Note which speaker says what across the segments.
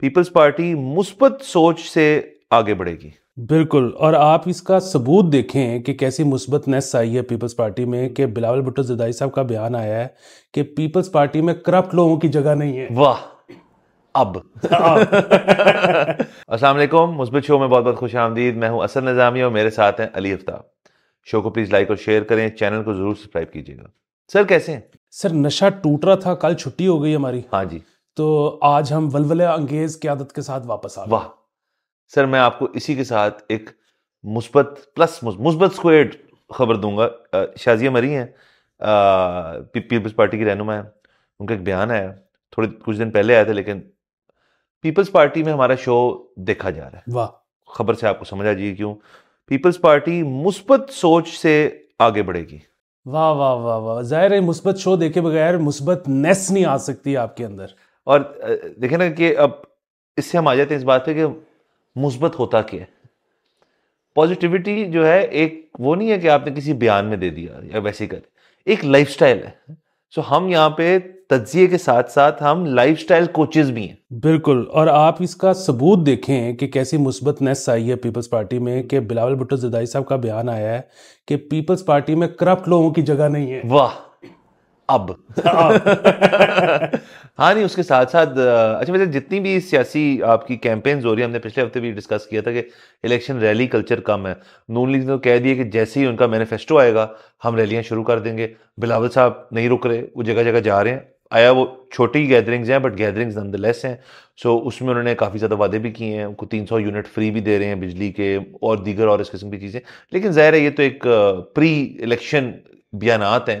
Speaker 1: Peoples party मुस्बत सोच से आगे बढ़ेगी
Speaker 2: बिल्कुल और आप इसका सबूत देखें कि कैसी मुस्बत मुस्बतनेस आई है पीपल्स पार्टी में कि बिलावल भुट्टो जदाई साहब का बयान आया है कि पीपल्स पार्टी में करप्ट लोगों की जगह नहीं है
Speaker 1: वाह अब हाँ। अस्सलाम वालेकुम मुस्बत शो में बहुत बहुत खुश आमदीद मैं हूं असद निज़ामी और मेरे साथ हैं अली अफ्ताब शो को प्लीज़ लाइक और शेयर करें चैनल को ज़रूर सब्सक्राइब कीजिएगा सर कैसे
Speaker 2: हैं सर नशा टूट रहा था कल छुट्टी हो गई हमारी हाँ जी तो आज हम वलवले अंगेज क्यादत के साथ वापस आ वाह
Speaker 1: सर मैं आपको इसी के साथ एक मुस्बत प्लस मुस्बत स्क्वेड खबर दूंगा शाजिया मरी हैं पीपल्स पार्टी की रहनुमा है उनका एक बयान आया थोड़े कुछ दिन पहले आया था लेकिन पीपल्स पार्टी में हमारा शो देखा जा रहा है वाह खबर से आपको समझ आ जाइए क्यों पीपल्स पार्टी मुस्बत सोच से आगे बढ़ेगी
Speaker 2: वाह वाह वाह वाह जाहिर है मुस्बत शो देखे बगैर मुस्बत नेस नहीं आ सकती आपके अंदर
Speaker 1: और देखे ना कि अब इससे हम आ जाते हैं इस बात पे कि मुस्बत होता क्या है पॉजिटिविटी जो है एक वो नहीं है कि आपने किसी बयान में दे दिया या वैसे कर एक लाइफ है सो हम यहाँ पे तजिए के साथ साथ हम लाइफ स्टाइल कोचेज भी हैं बिल्कुल
Speaker 2: और आप इसका सबूत देखें कि कैसी मुस्बतनेस आई है पीपल्स पार्टी में कि बिलावल भुट्टो जदाई साहब का बयान आया है कि पीपल्स पार्टी में करप्ट लोगों की जगह नहीं है वाह
Speaker 1: अब। हाँ। हाँ नहीं उसके साथ साथ अच्छा वैसे जितनी भी सियासी आपकी कैंपेन्स हो रही है हमने पिछले हफ्ते भी डिस्कस किया था कि इलेक्शन रैली कल्चर कम है नून लीग ने तो कह दिया कि जैसे ही उनका मैनिफेस्टो आएगा हम रैलियाँ शुरू कर देंगे बिलावल साहब नहीं रुक रहे वो जगह जगह जा रहे हैं आया वो छोटी गैदरिंग्स हैं बट गैदरिंग्स लेस हैं सो उसमें उन्होंने काफ़ी ज़्यादा वादे भी किए हैं उनको तीन सौ यूनिट फ्री भी दे रहे हैं बिजली के और दीगर और इस किस्म की चीज़ें लेकिन ज़ाहिर है ये तो एक प्री इलेक्शन बयान हैं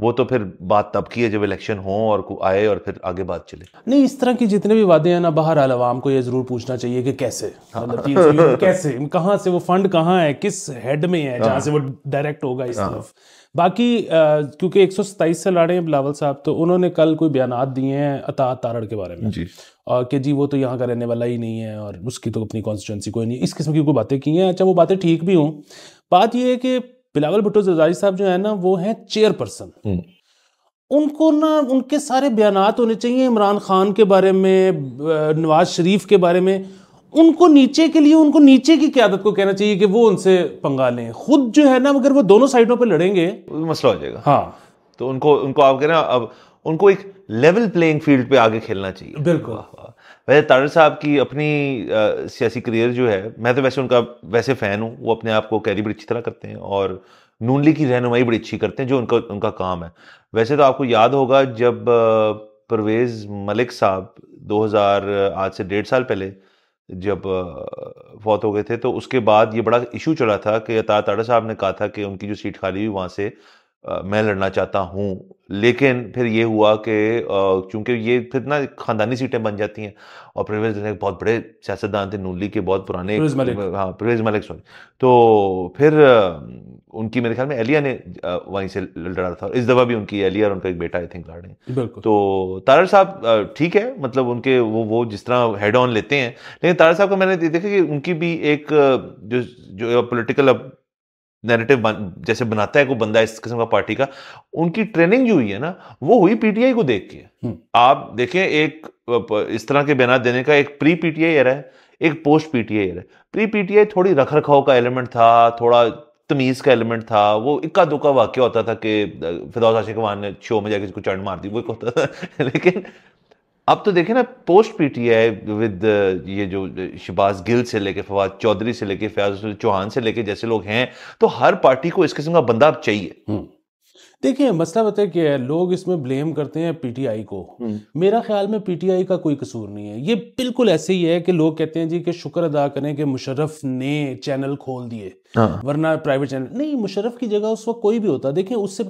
Speaker 1: वो तो फिर बात तब की है जब इलेक्शन हो और आए और फिर आगे बात चले
Speaker 2: नहीं इस तरह के जितने भी वादे हैं ना बाहर आवाम को ये जरूर पूछना चाहिए कि कैसे मतलब कैसे हाँ। कहाँ से वो फंड कहाँ है किस हेड में है जहाँ हाँ। से वो डायरेक्ट होगा इस हाँ। तरफ बाकी क्योंकि एक सौ सताईस से लड़े हैं बिलावल साहब तो उन्होंने कल कोई बयान दिए हैं अता तारड़ के बारे में जी और कि जी वो तो यहाँ का रहने वाला ही नहीं है और उसकी तो अपनी कॉन्स्टिट्यूंसी कोई नहीं इस किस्म की कोई बातें की हैं अच्छा वो बातें ठीक भी हों बात यह है कि बिलावल भुट्टो जरदारी साहब जो है ना वो हैं चेयरपर्सन हम्म। उनको ना उनके सारे बयान होने चाहिए इमरान खान के बारे में नवाज शरीफ के बारे में उनको नीचे के लिए उनको नीचे की क्यादत को कहना चाहिए कि वो उनसे
Speaker 1: पंगा लें खुद जो है ना अगर वो दोनों साइडों पर लड़ेंगे मसला हो जाएगा हाँ तो उनको उनको आप कह रहे हैं अब उनको एक लेवल प्लेइंग फील्ड पे आगे खेलना चाहिए बिल्कुल वैसे तारण साहब की अपनी सियासी करियर जो है मैं तो वैसे उनका वैसे फ़ैन हूँ वो अपने आप को कैरी बड़ी अच्छी तरह करते हैं और नून लीग की रहनुमाई बड़ी अच्छी करते हैं जो उनका उनका काम है वैसे तो आपको याद होगा जब परवेज़ मलिक साहब 2000 आज से डेढ़ साल पहले जब फौत हो गए थे तो उसके बाद ये बड़ा इशू चला था कि अता साहब ने कहा था कि उनकी जो सीट खाली हुई वहाँ से मैं लड़ना चाहता हूँ लेकिन फिर ये हुआ कि चूंकि ये फिर ना खानदानी सीटें बन जाती हैं और प्रवेज मलिक बहुत बड़े सियासतदान थे नूली के बहुत पुराने हाँ प्रवेज मलिक सॉरी तो फिर उनकी मेरे ख्याल में एलिया ने वहीं से लड़ा था इस दफ़ा भी उनकी एलिया और उनका एक बेटा आई थिंक लड़ तो तारा साहब ठीक है मतलब उनके वो वो जिस तरह हेड ऑन लेते हैं लेकिन तारा साहब को मैंने देखा कि उनकी भी एक जो जो पोलिटिकल नैरेटिव बन, जैसे बनाता है कोई बंदा इस किस्म का पार्टी का उनकी ट्रेनिंग जो हुई है ना वो हुई पीटीआई को देख के हम्म। आप देखें एक इस तरह के बयान देने का एक प्री पीटीआई एरा है एक पोस्ट पीटीआई एरा है प्री पीटीआई थोड़ी रख रखाव का एलिमेंट था थोड़ा तमीज़ का एलिमेंट था वो इक्का दुक्का वाक्य होता था कि फिदौज आशिक ने शो में जाके इसको चढ़ मार दी वो एक होता था लेकिन अब तो देखें ना पोस्ट पीटीआई विद ये जो शिबाज uh, गिल से लेके फवाद चौधरी से लेके फयाज चौहान से लेके जैसे लोग हैं तो हर पार्टी को इस किस्म का बंदा चाहिए हम्म।
Speaker 2: देखिए मसला बताया क्या है लोग इसमें ब्लेम करते हैं पीटीआई को हम्म। मेरा ख्याल में पीटीआई का कोई कसूर नहीं है ये बिल्कुल ऐसे ही है कि लोग कहते हैं जी कि शुक्र अदा करें कि मुशरफ ने चैनल खोल दिए हाँ। वरना प्राइवेट चैनल नहीं मुशरफ की जगह उस वक्त कोई भी होता देखिए उससे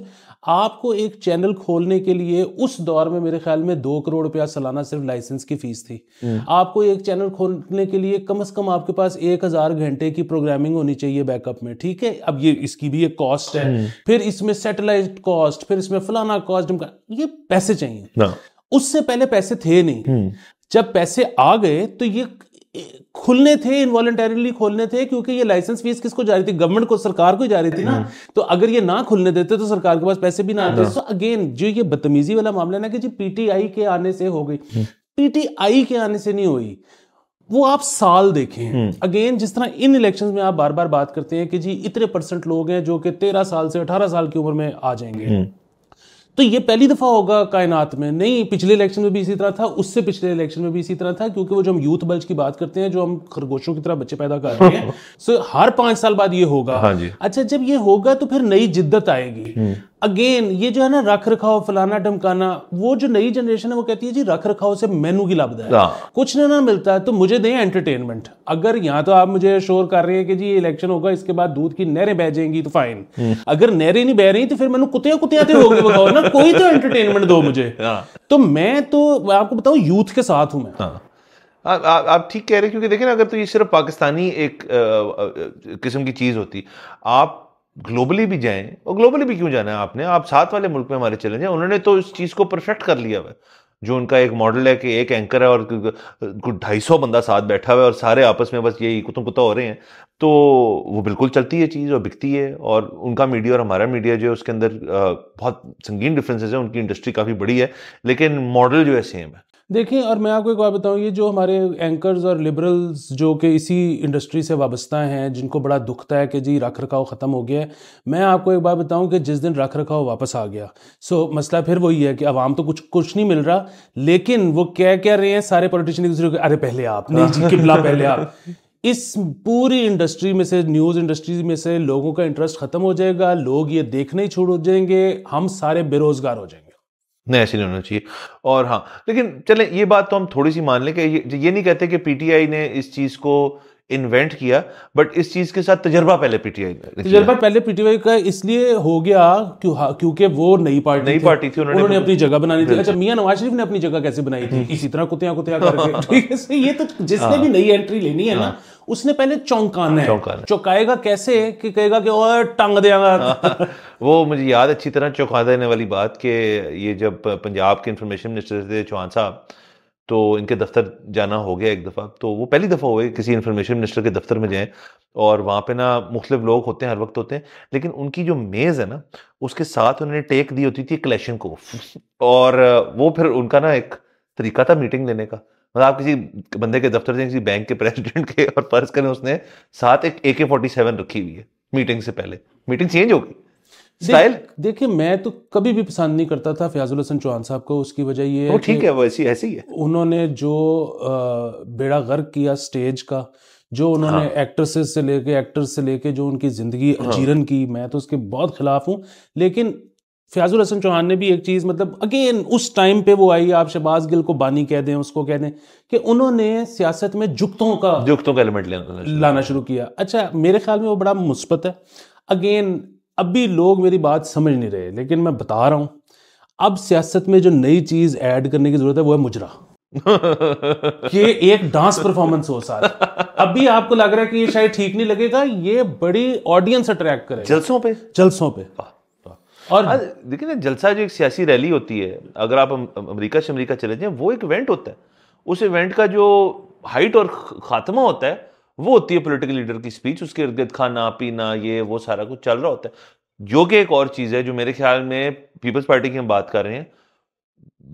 Speaker 2: आपको एक चैनल खोलने के लिए उस दौर में मेरे ख्याल में दो करोड़ रुपया सालाना सिर्फ लाइसेंस की फीस थी हम्म। आपको एक चैनल खोलने के लिए कम से कम आपके पास एक हजार घंटे की प्रोग्रामिंग होनी चाहिए बैकअप में ठीक है अब ये इसकी भी एक कॉस्ट है हम्म। फिर इसमें सेटेलाइट कॉस्ट फिर इसमें फलाना कॉस्ट ये पैसे चाहिए हाँ। उससे पहले पैसे थे नहीं हम्म। जब पैसे आ गए तो ये खुलने थे इनवॉलेंटरीली खोलने थे क्योंकि ये लाइसेंस फीस किसको जा रही थी गवर्नमेंट को सरकार को जा रही थी ना हम्म। तो अगर ये ना खुलने देते तो सरकार के पास पैसे भी ना आते तो हाँ। अगेन जो ये बदतमीजी वाला मामला ना कि जी पीटीआई के आने से हो गई पीटीआई हम्म। के आने से नहीं हुई वो आप साल देखें अगेन हम्म। जिस तरह इन इलेक्शंस में आप बार बार बात करते हैं कि जी इतने परसेंट लोग हैं जो कि तेरह साल से अठारह साल की उम्र में आ जाएंगे तो ये पहली दफ़ा होगा कायनात में नहीं पिछले इलेक्शन में भी इसी तरह था उससे पिछले इलेक्शन में भी इसी तरह था क्योंकि वो जो हम यूथ बल्ज की बात करते हैं जो हम खरगोशों की तरह बच्चे पैदा कर रहे हैं सो हर पांच साल बाद ये होगा हाँ जी अच्छा जब ये होगा तो फिर नई जिद्दत आएगी हम्म। अगेन ये जो है ना रख रखाव फलाना ढमकाना वो जो नई जनरेशन है वो कहती है जी रख रखाव से मेनू की लाभदा है हाँ। कुछ ना ना मिलता है तो मुझे दें एंटरटेनमेंट अगर यहाँ तो आप मुझे शोर कर रहे हैं कि जी इलेक्शन होगा इसके बाद दूध की नहरें बह जाएंगी तो फाइन हम्म। अगर नहरें नहीं बह रही तो फिर मैंने कुतिया कुतिया तो होगी बताओ ना कोई तो एंटरटेनमेंट दो
Speaker 1: मुझे हाँ। तो मैं तो आपको बताऊँ यूथ के साथ हूं मैं हाँ। आप ठीक कह रहे हैं क्योंकि देखिए ना अगर तो ये सिर्फ पाकिस्तानी एक किस्म की चीज़ होती आप ग्लोबली भी जाएं और ग्लोबली भी क्यों जाना है आपने आप साथ वाले मुल्क में हमारे चले जाएं उन्होंने तो इस चीज़ को परफेक्ट कर लिया हुआ जो उनका एक मॉडल है कि एक एंकर है और ढाई सौ बंदा साथ बैठा हुआ है और सारे आपस में बस यही कुतुम कुत्ता हो रहे हैं तो वो बिल्कुल चलती है चीज़ और बिकती है और उनका मीडिया और हमारा मीडिया जो है उसके अंदर बहुत संगीन डिफरेंसेस है उनकी इंडस्ट्री काफ़ी बड़ी है लेकिन मॉडल जो है सेम है
Speaker 2: देखें और मैं आपको एक बात बताऊं ये जो हमारे एंकर्स और लिबरल्स जो कि इसी इंडस्ट्री से वाबस्ता हैं जिनको बड़ा दुखता है कि जी रख रखाव ख़त्म हो गया है मैं आपको एक बात बताऊं कि जिस दिन रख रखाव वापस आ गया सो मसला फिर वही है कि आवाम तो कुछ कुछ नहीं मिल रहा लेकिन वो क्या कह रहे हैं सारे पॉलिटिशियन एक दूसरे को अरे पहले आप नहीं किबला पहले आप इस पूरी इंडस्ट्री में से न्यूज़ इंडस्ट्री में से लोगों का इंटरेस्ट ख़त्म हो जाएगा लोग ये देखने ही छोड़ हो जाएंगे हम सारे बेरोज़गार हो जाएंगे
Speaker 1: नहीं ऐसे नहीं होना चाहिए और हाँ लेकिन चले ये बात तो हम थोड़ी सी मान लें कि ये, ये नहीं कहते कि पीटीआई ने इस चीज़ को इन्वेंट किया बट इस चीज के साथ तजर्बा पहले पीटीआई ने तजर्बा
Speaker 2: पहले पीटीआई का इसलिए हो गया हाँ, क्योंकि वो नई पार्टी नई पार्टी थी उन्होंने, उन्होंने अपनी जगह बनानी थी अच्छा मियां नवाज शरीफ ने अपनी जगह कैसे बनाई थी हम्म। इसी तरह कुतिया कुतिया करके हाँ। ठीक है ये तो जिसने हाँ। भी नई एंट्री लेनी है ना उसने पहले चौंकाना है
Speaker 1: चौंकाएगा कैसे कि कहेगा कि और टांग देगा वो मुझे याद अच्छी तरह चौंका देने वाली बात कि ये जब पंजाब के इंफॉर्मेशन मिनिस्टर थे चौहान साहब तो इनके दफ्तर जाना हो गया एक दफ़ा तो वो पहली दफ़ा हुए किसी इन्फॉर्मेशन मिनिस्टर के दफ्तर में जाएँ और वहाँ पे ना मुख्तलिफ लोग होते हैं हर वक्त होते हैं लेकिन उनकी जो मेज़ है ना उसके साथ उन्होंने टेक दी होती थी क्लेशन को और वो फिर उनका ना एक तरीका था मीटिंग लेने का मतलब आप किसी बंदे के दफ्तर से किसी बैंक के प्रेसिडेंट के और फर्ज करें उसने साथ एक ए के फोर्टी सेवन रखी हुई है मीटिंग से पहले मीटिंग चेंज होगी स्टाइल
Speaker 2: देखिए मैं तो कभी भी पसंद नहीं करता था फयाजुल हसन चौहान साहब को उसकी वजह ये है ठीक है वो ऐसी ऐसी है उन्होंने जो बेड़ा गर्क किया स्टेज का जो उन्होंने हाँ। एक्ट्रेसेस से लेके एक्टर्स से लेके जो उनकी जिंदगी हाँ। अजीरन की मैं तो उसके बहुत खिलाफ हूँ लेकिन फयाजुल हसन चौहान ने भी एक चीज़ मतलब अगेन उस टाइम पे वो आई आप शहबाज गिल को बानी कह दें उसको कह दें कि उन्होंने सियासत में जुगतों का
Speaker 1: जुगतों का एलिमेंट
Speaker 2: लाना शुरू किया अच्छा मेरे ख्याल में वो बड़ा मुस्बत है अगेन अब भी लोग मेरी बात समझ नहीं रहे लेकिन मैं बता रहा हूं अब सियासत में जो नई चीज ऐड करने की जरूरत है वो है मुजरा ये एक डांस परफॉर्मेंस हो साथ अभी आपको लग रहा है कि ये शायद ठीक नहीं लगेगा ये बड़ी ऑडियंस अट्रैक्ट करे जलसों पे जलसों पे
Speaker 1: और हाँ, देखिए ना जलसा जो एक सियासी रैली होती है अगर आप अमेरिका से अमेरिका चले जाएं वो एक इवेंट होता है उस इवेंट का जो हाइट और खात्मा होता है वो होती है पोलिटिकल लीडर की स्पीच उसके इर्द गिर्द खाना पीना ये वो सारा कुछ चल रहा होता है जो कि एक और चीज़ है जो मेरे ख्याल में पीपल्स पार्टी की हम बात कर रहे हैं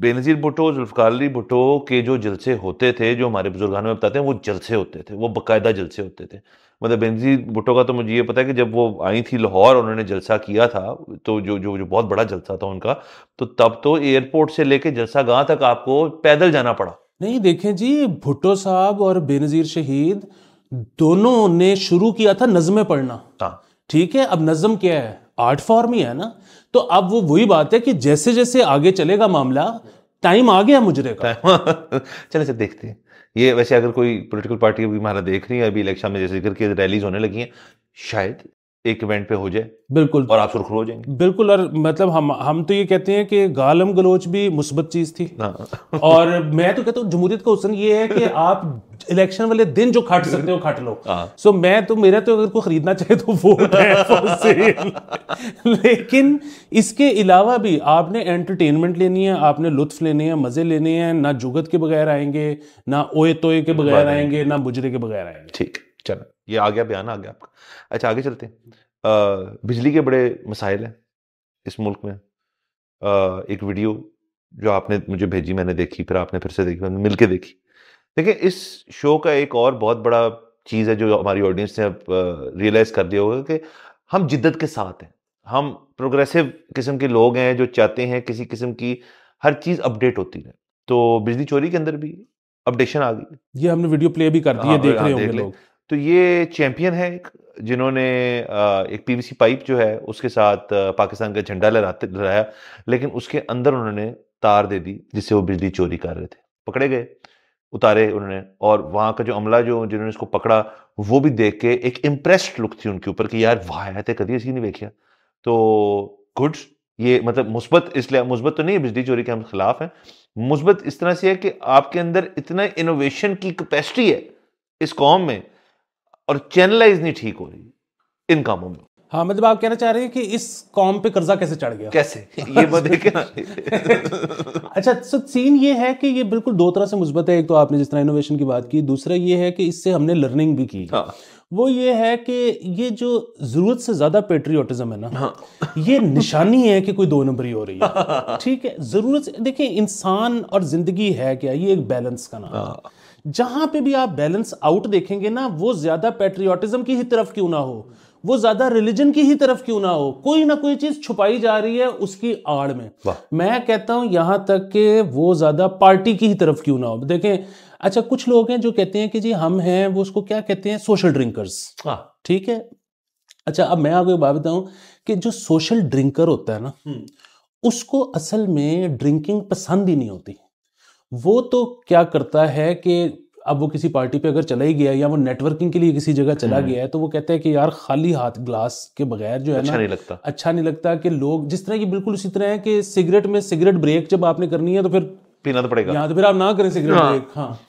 Speaker 1: बेनज़ीर भुटो जुल्फ़ार अली भुटो के जो जलसे होते थे जो हमारे बुजुर्गान में बताते हैं वो जलसे होते थे वो बाकायदा जलसे होते थे मतलब बेनज़ीर भुटो का तो मुझे ये पता है कि जब वो आई थी लाहौर उन्होंने जलसा किया था तो जो जो जो बहुत बड़ा जलसा था उनका तो तब तो एयरपोर्ट से लेके जलसा गांव तक आपको पैदल जाना पड़ा
Speaker 2: नहीं देखें जी भुट्टो साहब और बेनज़ीर शहीद दोनों ने शुरू किया था नज्में पढ़ना हाँ। ठीक है अब नज्म क्या है आर्ट फॉर्म ही है ना तो अब वो वही बात है कि जैसे जैसे आगे चलेगा मामला टाइम आ गया मुजरे का चले
Speaker 1: चल अच्छा, देखते हैं ये वैसे अगर कोई पॉलिटिकल पार्टी अभी हमारा देख रही है अभी इलेक्शन में जैसे जिक्र की रैलीज होने लगी हैं शायद एक इवेंट पे हो जाए बिल्कुल और आप सुरखरू हो जाएंगे
Speaker 2: बिल्कुल और मतलब हम हम तो ये कहते हैं कि गालम गलोच भी मुस्बत चीज थी हाँ। और मैं तो कहता हूँ जमहूरियत का हुसन ये है कि आप इलेक्शन वाले दिन जो खट सकते हो खट लो सो हाँ। मैं तो मेरा तो अगर कोई खरीदना चाहे तो वो लेकिन इसके अलावा भी आपने एंटरटेनमेंट लेनी है आपने लुत्फ लेने हैं मजे लेने हैं ना जुगत के बगैर आएंगे ना ओए तोए के बगैर आएंगे ना बुजरे के बगैर आएंगे
Speaker 1: ठीक चलो ये आ गया बयान आ गया आपका अच्छा आगे चलते हैं बिजली के बड़े मसाइल हैं इस मुल्क में आ, एक वीडियो जो आपने मुझे भेजी मैंने देखी फिर आपने फिर से देखी मैंने मिल के देखी देखिए इस शो का एक और बहुत बड़ा चीज़ है जो हमारी ऑडियंस ने रियलाइज़ कर दिया होगा कि हम जिद्दत के साथ हैं हम प्रोग्रेसिव किस्म के लोग हैं जो चाहते हैं किसी किस्म की हर चीज़ अपडेट होती रहे तो बिजली चोरी के अंदर भी अपडेशन आ गई ये हमने वीडियो प्ले भी कर दी है हाँ, हाँ, देख रहे होंगे लोग तो ये चैंपियन है एक जिन्होंने एक पीवीसी पाइप जो है उसके साथ पाकिस्तान का झंडा लहराते लहराया लेकिन उसके अंदर उन्होंने तार दे दी जिससे वो बिजली चोरी कर रहे थे पकड़े गए उतारे उन्होंने और वहाँ का जो अमला जो जिन्होंने इसको पकड़ा वो भी देख के एक इम्प्रेस्ड लुक थी उनके ऊपर कि यार वाह है कभी ऐसी नहीं देखिया तो गुड ये मतलब मुस्बत इसलिए मुस्बत तो नहीं है बिजली चोरी के हम खिलाफ हैं मुस्बत इस तरह से है कि आपके अंदर इतना इनोवेशन की कैपेसिटी है इस कॉम में और चैनलाइज नहीं ठीक हो रही इन कामों में
Speaker 2: हाँ मतलब आप कहना चाह रहे हैं कि इस कॉम पे कर्जा कैसे चढ़ गया कैसे ये मत देखें अच्छा सर सीन ये है कि ये बिल्कुल दो तरह से मुस्बत है एक तो आपने जिस तरह इनोवेशन की बात की दूसरा ये है कि इससे हमने लर्निंग भी की हाँ। वो ये है कि ये जो जरूरत से ज्यादा पेट्रियोटिज्म है ना हाँ। ये निशानी है कि कोई दो नंबरी हो रही है ठीक है जरूरत देखिए इंसान और जिंदगी है क्या ये एक बैलेंस का नाम है हाँ। जहां पे भी आप बैलेंस आउट देखेंगे ना वो ज्यादा पेट्रियोटिज्म की ही तरफ क्यों ना हो वो ज्यादा रिलीजन की ही तरफ क्यों ना हो कोई ना कोई चीज छुपाई जा रही है उसकी आड़ में मैं कहता हूं यहां तक कि वो ज्यादा पार्टी की ही तरफ क्यों ना हो देखें अच्छा कुछ लोग हैं जो कहते हैं कि जी हम हैं वो उसको क्या कहते हैं सोशल ड्रिंकर्स हाँ ठीक है अच्छा अब मैं आपको बात बताऊं कि जो सोशल ड्रिंकर होता है ना हम्म। उसको असल में ड्रिंकिंग पसंद ही नहीं होती वो तो क्या करता है कि अब वो किसी पार्टी पे अगर चला ही गया या वो नेटवर्किंग के लिए किसी जगह चला हम्म। गया है तो वो कहते हैं कि यार खाली हाथ ग्लास के बगैर जो है अच्छा ना नहीं लगता अच्छा नहीं लगता कि लोग जिस तरह की बिल्कुल उसी तरह है कि सिगरेट में सिगरेट ब्रेक जब आपने करनी है तो फिर पीना तो पड़ेगा यहाँ तो फिर आप ना करें सिगरेट हाँ। ब्रेक हाँ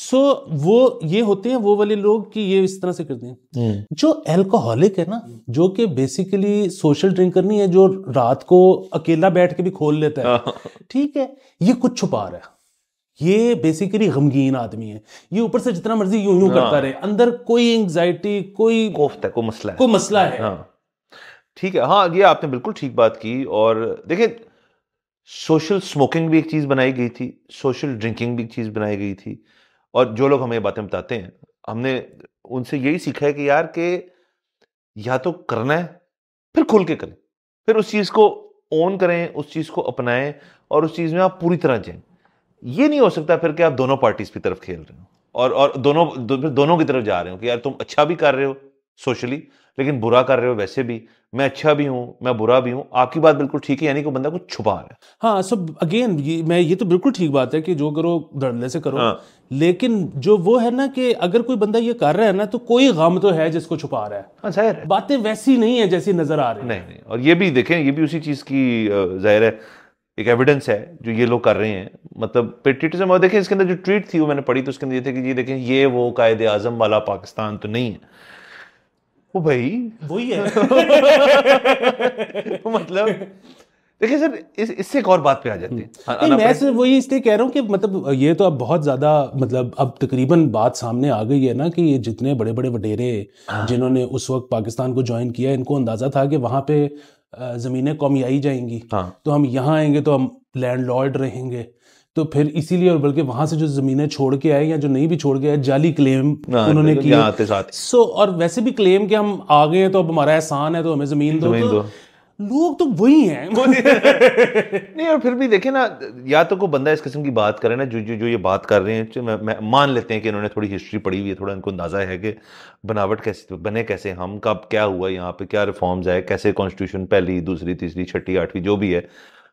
Speaker 2: सो so, वो ये होते हैं वो वाले लोग कि ये इस तरह से करते हैं हम्म। जो एल्कोहलिक है ना जो कि बेसिकली सोशल ड्रिंकर नहीं है जो रात को अकेला बैठ के भी खोल लेता है हाँ। ठीक है ये कुछ छुपा रहा है ये बेसिकली गमगीन आदमी है ये ऊपर से जितना मर्जी यूं यूं हाँ। करता
Speaker 1: रहे अंदर कोई एंगजाइटी कोई कोफ्त है कोई मसला है कोई मसला है हाँ। ठीक है हाँ ये आपने बिल्कुल ठीक बात की और देखिए सोशल स्मोकिंग भी एक चीज़ बनाई गई थी सोशल ड्रिंकिंग भी एक चीज़ बनाई गई थी और जो लोग हमें बातें बताते हैं हमने उनसे यही सीखा है कि यार के या तो करना है फिर खुल के करें फिर उस चीज़ को ओन करें उस चीज़ को अपनाएं और उस चीज़ में आप पूरी तरह जाएं ये नहीं हो सकता फिर कि आप दोनों पार्टीज की तरफ खेल रहे हो और और दोनों दो, दोनों की तरफ जा रहे हो कि यार तुम अच्छा भी कर रहे हो सोशली लेकिन बुरा कर रहे हो वैसे भी मैं अच्छा भी हूँ मैं बुरा भी हूँ आपकी बात बिल्कुल ठीक है यानी कि बंदा कुछ छुपा रहा है
Speaker 2: हाँ सब अगेन ये मैं ये तो बिल्कुल ठीक बात है कि जो करो धड़ने से करो हाँ। लेकिन जो वो है ना कि अगर कोई बंदा ये कर रहा है ना तो कोई गम तो है जिसको छुपा रहा है हाँ बातें वैसी नहीं
Speaker 1: है जैसी नजर आ रही नहीं नहीं और ये भी देखें ये भी उसी चीज़ की जाहिर है एक एविडेंस है जो ये लोग कर रहे हैं मतलब पेट्रियटिज्म और देखें इसके अंदर जो ट्वीट थी वो मैंने पढ़ी तो उसके अंदर ये थे कि जी देखें ये वो कायदे आजम वाला पाकिस्तान तो नहीं है वो भाई वही है मतलब देखिए सर इस इससे एक और बात पे आ जाती है मैं सिर्फ
Speaker 2: वही इसलिए कह रहा हूँ कि मतलब ये तो अब बहुत ज़्यादा मतलब अब तकरीबन बात सामने आ गई है ना कि ये जितने बड़े बड़े वडेरे हाँ। जिन्होंने उस वक्त पाकिस्तान को ज्वाइन किया इनको अंदाज़ा था कि वहाँ पे ज़मीनें कौमियाई जाएंगी हाँ। तो हम यहाँ आएंगे तो हम लैंड लॉर्ड रहेंगे तो फिर इसीलिए और बल्कि वहां से जो जमीनें छोड़ के आए या जो नहीं भी छोड़ के आए जाली क्लेम हाँ, तो उन्होंने मतलब किया सो और वैसे भी क्लेम के हम आ गए तो अब हमारा एहसान
Speaker 1: है तो हमें जमीन दो, जमीन तो दो। लोग तो वही हैं नहीं और फिर भी देखे ना या तो कोई बंदा इस किस्म की बात करे ना जो जो जो ये बात कर रहे हैं तो मैं, मैं मान लेते हैं कि इन्होंने थोड़ी हिस्ट्री पढ़ी हुई है थोड़ा इनको अंदाजा है कि बनावट कैसे बने कैसे हम कब क्या हुआ यहाँ पे क्या रिफॉर्म्स आए कैसे कॉन्स्टिट्यूशन पहली दूसरी तीसरी छठी आठवीं जो भी है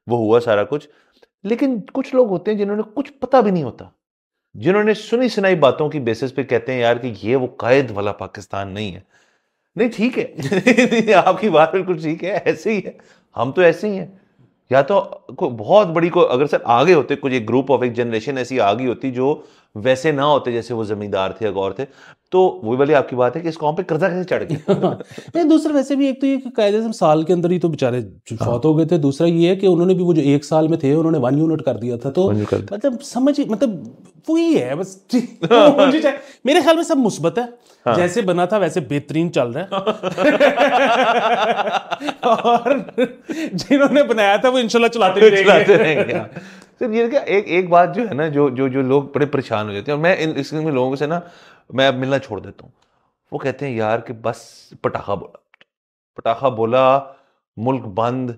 Speaker 1: वो हुआ सारा कुछ लेकिन कुछ लोग होते हैं जिन्होंने कुछ पता भी नहीं होता जिन्होंने सुनी सुनाई बातों की बेसिस पे कहते हैं यार कि ये वो कायद वाला पाकिस्तान नहीं है नहीं ठीक है आपकी बात बिल्कुल ठीक है ऐसे ही है हम तो ऐसे ही हैं या तो बहुत बड़ी को अगर सर आगे होते कुछ एक ग्रुप ऑफ एक जनरेशन ऐसी आगे होती जो वैसे ना होते जैसे वो जमींदार थे अगौर थे तो वो वाली आपकी बात है कि इस कॉम पे कर्जा कैसे चढ़ गया
Speaker 2: नहीं दूसरा वैसे भी एक तो ये कायदे से साल के अंदर ही तो बेचारे फौत हो गए थे दूसरा ये है कि उन्होंने भी वो जो एक साल में थे उन्होंने वन यूनिट कर दिया था तो मतलब समझ मतलब वो ही है बस तो मेरे ख्याल में सब मुस्बत है हाँ। जैसे बना था वैसे बेहतरीन चल रहा है और जिन्होंने बनाया था वो इंशाल्लाह चलाते रहेंगे हाँ।
Speaker 1: सिर्फ ये क्या एक एक बात जो है ना जो जो जो लोग बड़े परेशान हो जाते हैं और मैं इन इस में लोगों से ना मैं अब मिलना छोड़ देता हूँ वो कहते हैं यार कि बस पटाखा बोला पटाखा बोला मुल्क बंद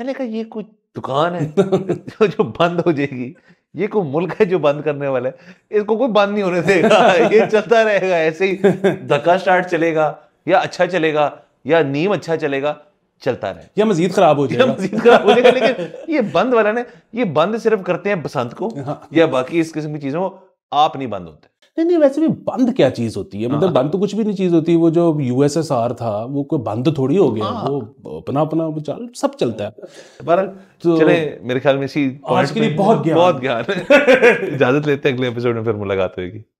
Speaker 1: मैंने कहा ये कोई दुकान है जो जो बंद हो जाएगी ये कोई मुल्क है जो बंद करने वाला है इसको कोई बंद नहीं होने देगा ये चलता रहेगा ऐसे ही धक्का स्टार्ट चलेगा या अच्छा चलेगा या नीम अच्छा चलेगा चलता रहे या मजीद खराब हो जाए मजीद खराब हो जाएगा लेकिन ये बंद वाला ने ये बंद सिर्फ करते हैं बसंत को हाँ। या बाकी इस किस्म की चीज़ों को आप नहीं बंद होते
Speaker 2: नहीं नहीं वैसे भी बंद क्या चीज़ होती है मतलब हाँ। बंद तो कुछ भी नहीं चीज़ होती वो जो यूएसएसआर था वो कोई बंद थोड़ी हो गया हाँ। वो अपना अपना वो चल सब चलता है
Speaker 1: पर तो चले मेरे ख्याल में इसी आज के लिए बहुत ज्ञान बहुत ज्ञान इजाजत लेते हैं अगले एपिसोड में फिर मुलाकात होगी